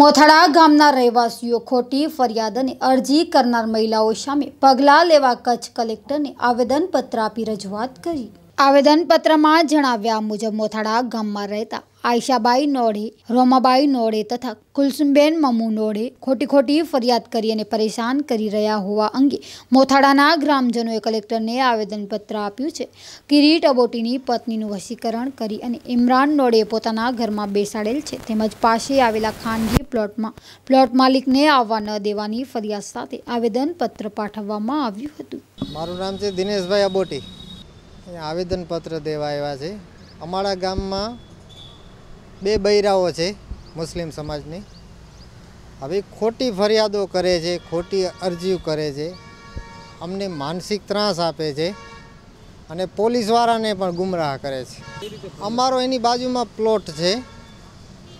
મોથડા ગામના રહેવાસીઓ ખોટી ફરિયાદ અને અરજી કરનાર મહિલાઓ સામે પગલાં લેવા કચ્છ કલેક્ટરને આવેદનપત્ર આપી રજૂઆત કરી આવેદનપત્રમાં જણાવ્યા મુજબ મોથાડા ગામમાં રહેતા આયશાબાઈ નોડે રોમાબાઈ નોડે તથા કુલસુમબેન મમુ નોડે ખોટી ખોટી ફરિયાદ કરી અને પરેશાન કરી રહ્યા હોવા અંગે મોથાડાના ગ્રામજનોએ કલેક્ટરને આવેદનપત્ર આપ્યું છે કિરીટ અબોટીની પત્નીનું વસીકરણ કરી અને ઇમરાન નોડે પોતાના ઘરમાં બેસાડેલ છે તેમજ પાસે આવેલા ખાનગી પ્લોટમાં પ્લોટ માલિકને આવવા ન દેવાની ફરિયાદ સાથે આવેદનપત્ર પાઠવવામાં આવ્યું હતું મારું નામ છે દિનેશભાઈ અબોટી આવેદનપત્ર દેવા આવ્યા છે અમારા ગામમાં બે બૈરાઓ છે મુસ્લિમ સમાજની હવે ખોટી ફરિયાદો કરે છે ખોટી અરજીઓ કરે છે અમને માનસિક ત્રાસ આપે છે અને પોલીસવાળાને પણ ગુમરાહ કરે છે અમારો એની બાજુમાં પ્લોટ છે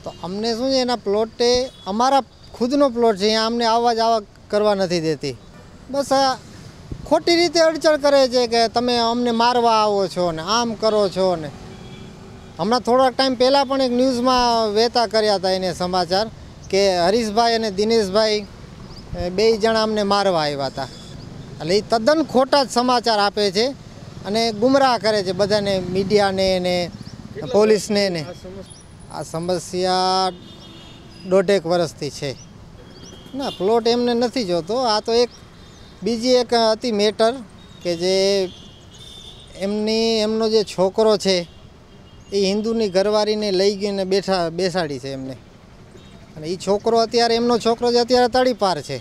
તો અમને શું છે એના પ્લોટે અમારા ખુદનો પ્લોટ છે અહીંયા અમને આવવા જવા કરવા નથી દેતી બસ આ ખોટી રીતે અડચણ કરે છે કે તમે અમને મારવા આવો છો ને આમ કરો છો ને હમણાં થોડાક ટાઈમ પહેલાં પણ એક ન્યૂઝમાં વહેતા કર્યા હતા એને સમાચાર કે હરીશભાઈ અને દિનેશભાઈ બે જણા અમને મારવા આવ્યા હતા એટલે એ તદ્દન ખોટા જ સમાચાર આપે છે અને ગુમરાહ કરે છે બધાને મીડિયાને ને પોલીસને ને આ સમસ્યા દોઢેક વર્ષથી છે ના પ્લોટ એમને નથી જોતો આ તો એક બીજી એક હતી મેટર કે જે એમની એમનો જે છોકરો છે એ હિન્દુની ઘરવારીને લઈ ગઈને બેઠા બેસાડી છે એમને અને એ છોકરો અત્યારે એમનો છોકરો જે અત્યારે તળી પાર છે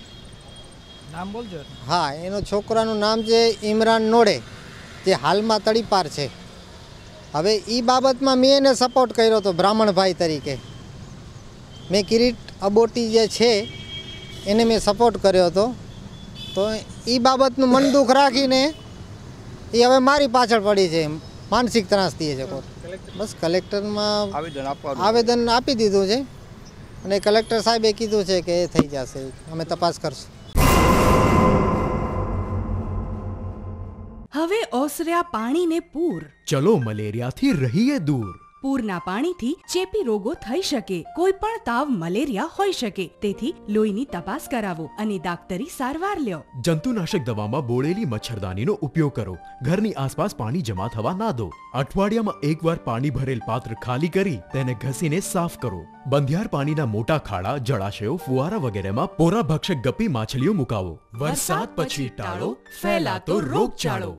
નામ બોલજો હા એનો છોકરાનું નામ છે ઇમરાન નોડે જે હાલમાં તળીપાર છે હવે એ બાબતમાં મેં એને સપોર્ટ કર્યો હતો બ્રાહ્મણભાઈ તરીકે મેં કિરીટ અબોટી જે છે એને મેં સપોર્ટ કર્યો હતો તો એ બાબતનું મન દુઃખ રાખીને એ હવે મારી પાછળ પડી છે માનસિક ત્રાસથી એ લોકો બસ કલેક્ટરમાં આવેદન આપી દીધું છે અને કલેક્ટર સાહેબે કીધું છે કે એ થઈ જશે અમે તપાસ કરશું હવે ઓસર્યા પાણીને પૂર ચલો મલેરિયાથી રહીએ દૂર પૂરના પાણીથી ચેપી રોગો થઈ શકે કોઈ પણ તાવ મલેરિયા હોઈ શકે તેથી લોહીની તપાસ કરાવો અને ડાક્ટરી સારવાર લ્યો જંતુનાશક દવામાં બોળેલી મચ્છરદાનીનો ઉપયોગ કરો ઘરની આસપાસ પાણી જમા થવા ના દો અઠવાડિયામાં એકવાર પાણી ભરેલ પાત્ર ખાલી કરી તેને ઘસીને સાફ કરો બંધિયાર પાણીના મોટા ખાડા જળાશયો ફુવારા વગેરેમાં પોરા ભક્ષક ગપ્પી માછલીઓ મુકાવો વરસાદ પછી ટાળો ફેલાતો રોગચાળો